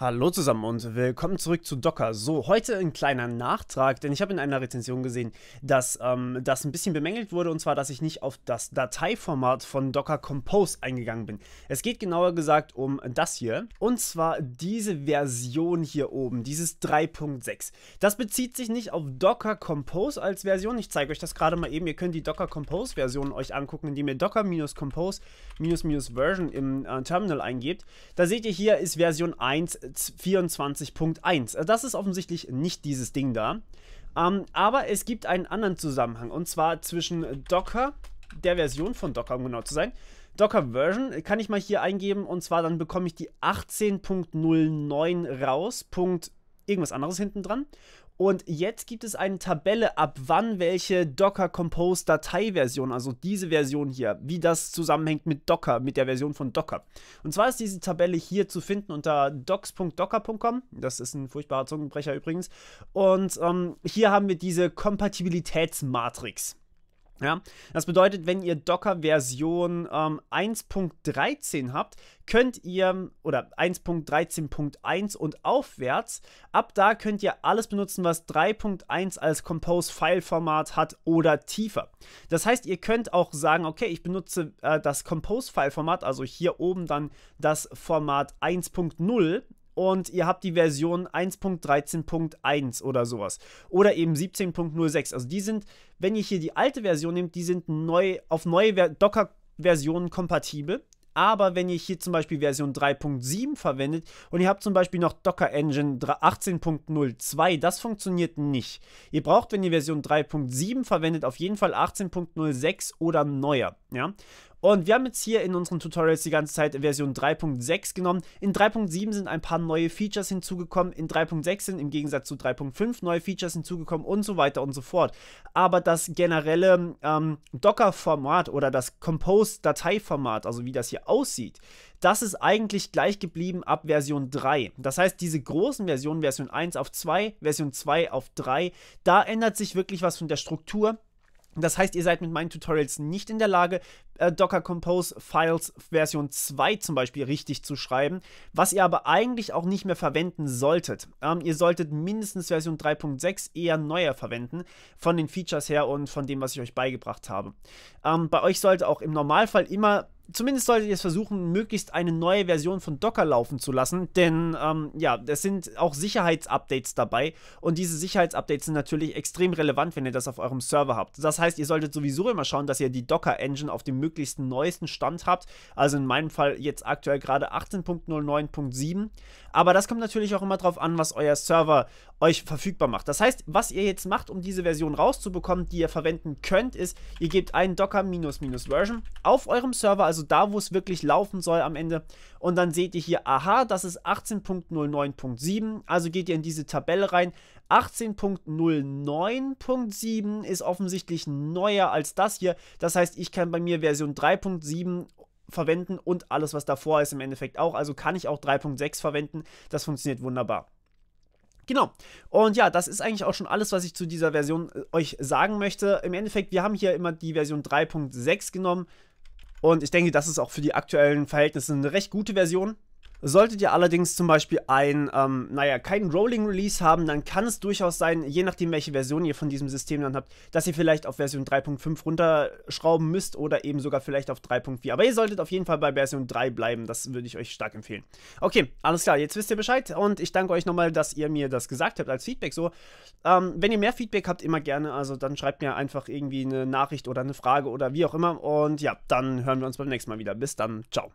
Hallo zusammen und willkommen zurück zu Docker. So, heute ein kleiner Nachtrag, denn ich habe in einer Rezension gesehen, dass ähm, das ein bisschen bemängelt wurde und zwar, dass ich nicht auf das Dateiformat von Docker Compose eingegangen bin. Es geht genauer gesagt um das hier und zwar diese Version hier oben, dieses 3.6. Das bezieht sich nicht auf Docker Compose als Version. Ich zeige euch das gerade mal eben. Ihr könnt die Docker Compose Version euch angucken, indem ihr Docker-Compose-Version im äh, Terminal eingebt. Da seht ihr hier ist Version 1. 24.1. Also das ist offensichtlich nicht dieses Ding da. Ähm, aber es gibt einen anderen Zusammenhang und zwar zwischen Docker, der Version von Docker, um genau zu sein. Docker Version kann ich mal hier eingeben und zwar dann bekomme ich die 18.09 raus. Punkt irgendwas anderes hinten dran. Und jetzt gibt es eine Tabelle, ab wann welche Docker Compose Dateiversion, also diese Version hier, wie das zusammenhängt mit Docker, mit der Version von Docker. Und zwar ist diese Tabelle hier zu finden unter docs.docker.com. Das ist ein furchtbarer Zungenbrecher übrigens. Und ähm, hier haben wir diese Kompatibilitätsmatrix. Ja, das bedeutet, wenn ihr Docker Version ähm, 1.13 habt, könnt ihr oder 1.13.1 und aufwärts, ab da könnt ihr alles benutzen, was 3.1 als Compose File Format hat oder tiefer. Das heißt, ihr könnt auch sagen, okay, ich benutze äh, das Compose File Format, also hier oben dann das Format 1.0 und ihr habt die Version 1.13.1 oder sowas. Oder eben 17.06. Also die sind, wenn ihr hier die alte Version nehmt, die sind neu auf neue Docker-Versionen kompatibel. Aber wenn ihr hier zum Beispiel Version 3.7 verwendet und ihr habt zum Beispiel noch Docker Engine 18.02, das funktioniert nicht. Ihr braucht, wenn ihr Version 3.7 verwendet, auf jeden Fall 18.06 oder neuer. Ja? Und wir haben jetzt hier in unseren Tutorials die ganze Zeit Version 3.6 genommen. In 3.7 sind ein paar neue Features hinzugekommen. In 3.6 sind im Gegensatz zu 3.5 neue Features hinzugekommen und so weiter und so fort. Aber das generelle ähm, Docker-Format oder das Compose-Dateiformat, also wie das hier aussieht, das ist eigentlich gleich geblieben ab Version 3. Das heißt, diese großen Versionen, Version 1 auf 2, Version 2 auf 3, da ändert sich wirklich was von der Struktur das heißt, ihr seid mit meinen Tutorials nicht in der Lage, äh, Docker Compose Files Version 2 zum Beispiel richtig zu schreiben, was ihr aber eigentlich auch nicht mehr verwenden solltet. Ähm, ihr solltet mindestens Version 3.6 eher neuer verwenden, von den Features her und von dem, was ich euch beigebracht habe. Ähm, bei euch sollte auch im Normalfall immer zumindest solltet ihr es versuchen, möglichst eine neue Version von Docker laufen zu lassen, denn ähm, ja, es sind auch Sicherheitsupdates dabei und diese Sicherheitsupdates sind natürlich extrem relevant, wenn ihr das auf eurem Server habt. Das heißt, ihr solltet sowieso immer schauen, dass ihr die Docker Engine auf dem möglichst neuesten Stand habt, also in meinem Fall jetzt aktuell gerade 18.09.7, aber das kommt natürlich auch immer darauf an, was euer Server euch verfügbar macht. Das heißt, was ihr jetzt macht, um diese Version rauszubekommen, die ihr verwenden könnt, ist, ihr gebt einen Docker-Version auf eurem Server, also also da, wo es wirklich laufen soll am Ende. Und dann seht ihr hier, aha, das ist 18.09.7, also geht ihr in diese Tabelle rein. 18.09.7 ist offensichtlich neuer als das hier. Das heißt, ich kann bei mir Version 3.7 verwenden und alles, was davor ist, im Endeffekt auch. Also kann ich auch 3.6 verwenden. Das funktioniert wunderbar. Genau. Und ja, das ist eigentlich auch schon alles, was ich zu dieser Version äh, euch sagen möchte. Im Endeffekt, wir haben hier immer die Version 3.6 genommen, und ich denke, das ist auch für die aktuellen Verhältnisse eine recht gute Version. Solltet ihr allerdings zum Beispiel ein, ähm, naja, keinen Rolling Release haben, dann kann es durchaus sein, je nachdem, welche Version ihr von diesem System dann habt, dass ihr vielleicht auf Version 3.5 runterschrauben müsst oder eben sogar vielleicht auf 3.4. Aber ihr solltet auf jeden Fall bei Version 3 bleiben, das würde ich euch stark empfehlen. Okay, alles klar, jetzt wisst ihr Bescheid und ich danke euch nochmal, dass ihr mir das gesagt habt als Feedback. So, ähm, wenn ihr mehr Feedback habt, immer gerne, also dann schreibt mir einfach irgendwie eine Nachricht oder eine Frage oder wie auch immer und ja, dann hören wir uns beim nächsten Mal wieder. Bis dann, ciao.